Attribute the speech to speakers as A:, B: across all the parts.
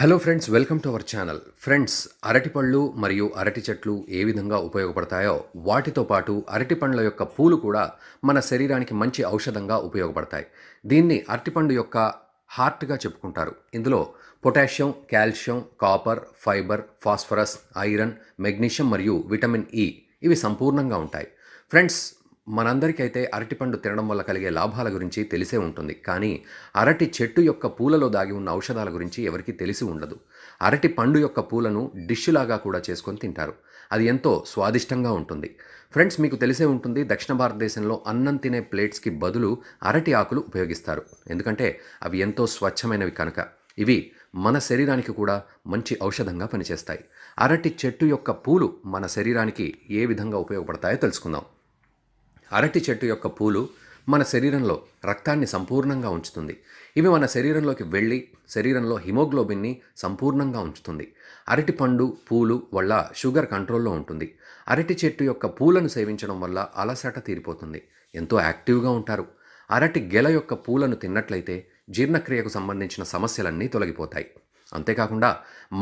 A: hello friends welcome to our channel friends అరటిపళ్ళు మరియు అరటి చెట్లు ఏ విధంగా ఉపయోగపడతాయో వాటితో పాటు అరటి పండ్ల యొక్క పూలు కూడా మన శరీరానికి మంచి ఔషధంగా ఉపయోగపడతాయి దీన్ని అరటిపండు యొక్క హార్ట్గా చెప్పుకుంటారు ఇందులో potassium calcium copper fibre phosphorus iron magnesium మరియు విటమిన్ ఇ e ఇవి సంపూర్ణంగా ఉంటాయి ఫ్రెండ్స్ మనందరికైతే అరటిపండు తినడం వల్ల కలిగే లాభాల గురించి తెలిసే ఉంటుంది కానీ అరటి చెట్టు యొక్క పూలలో దాగి ఉన్న ఔషధాల గురించి ఎవరికీ తెలిసి ఉండదు అరటి పండు యొక్క పూలను డిష్లాగా కూడా చేసుకొని తింటారు అది ఎంతో స్వాదిష్టంగా ఉంటుంది ఫ్రెండ్స్ మీకు తెలిసే ఉంటుంది దక్షిణ భారతదేశంలో అన్నం తినే ప్లేట్స్కి బదులు అరటి ఆకులు ఉపయోగిస్తారు ఎందుకంటే అవి ఎంతో స్వచ్ఛమైనవి కనుక ఇవి మన శరీరానికి కూడా మంచి ఔషధంగా పనిచేస్తాయి అరటి చెట్టు యొక్క పూలు మన శరీరానికి ఏ విధంగా ఉపయోగపడతాయో తెలుసుకుందాం అరటి చెట్టు యొక్క పూలు మన శరీరంలో రక్తాన్ని సంపూర్ణంగా ఉంచుతుంది ఇవి మన శరీరంలోకి వెళ్ళి శరీరంలో హిమోగ్లోబిన్ని సంపూర్ణంగా ఉంచుతుంది అరటి పండు పూలు వల్ల షుగర్ కంట్రోల్లో ఉంటుంది అరటి చెట్టు యొక్క పూలను సేవించడం వల్ల అలసట తీరిపోతుంది ఎంతో యాక్టివ్గా ఉంటారు అరటి గెల యొక్క పూలను తిన్నట్లయితే జీర్ణక్రియకు సంబంధించిన సమస్యలన్నీ తొలగిపోతాయి అంతేకాకుండా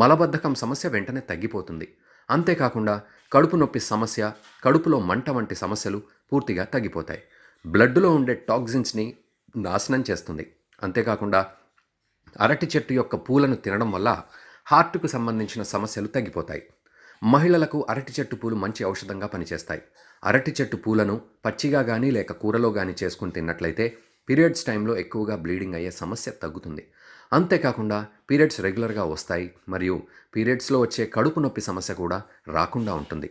A: మలబద్ధకం సమస్య వెంటనే తగ్గిపోతుంది అంతేకాకుండా కడుపు నొప్పి సమస్య కడుపులో మంట వంటి సమస్యలు పూర్తిగా తగ్గిపోతాయి బ్లడ్లో ఉండే టాక్సిన్స్ని నాశనం చేస్తుంది అంతేకాకుండా అరటి చెట్టు యొక్క పూలను తినడం వల్ల హార్ట్కు సంబంధించిన సమస్యలు తగ్గిపోతాయి మహిళలకు అరటి చెట్టు పూలు మంచి ఔషధంగా పనిచేస్తాయి అరటి చెట్టు పూలను పచ్చిగా కానీ లేక కూరలో కానీ చేసుకుని తిన్నట్లయితే పీరియడ్స్ టైంలో ఎక్కువగా బ్లీడింగ్ అయ్యే సమస్య తగ్గుతుంది అంతేకాకుండా పీరియడ్స్ రెగ్యులర్గా వస్తాయి మరియు పీరియడ్స్లో వచ్చే కడుపు నొప్పి సమస్య కూడా రాకుండా ఉంటుంది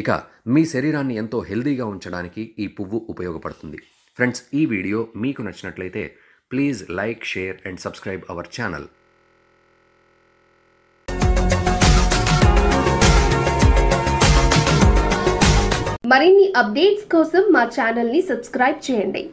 A: ఇక మీ శరీరాన్ని ఎంతో హెల్దీగా ఉంచడానికి ఈ పువ్వు ఉపయోగపడుతుంది ఫ్రెండ్స్ ఈ వీడియో మీకు నచ్చినట్లయితే please like share and subscribe our channel మరిన్ని అప్డేట్స్ కోసం మా ఛానల్ని సబ్స్క్రైబ్ చేయండి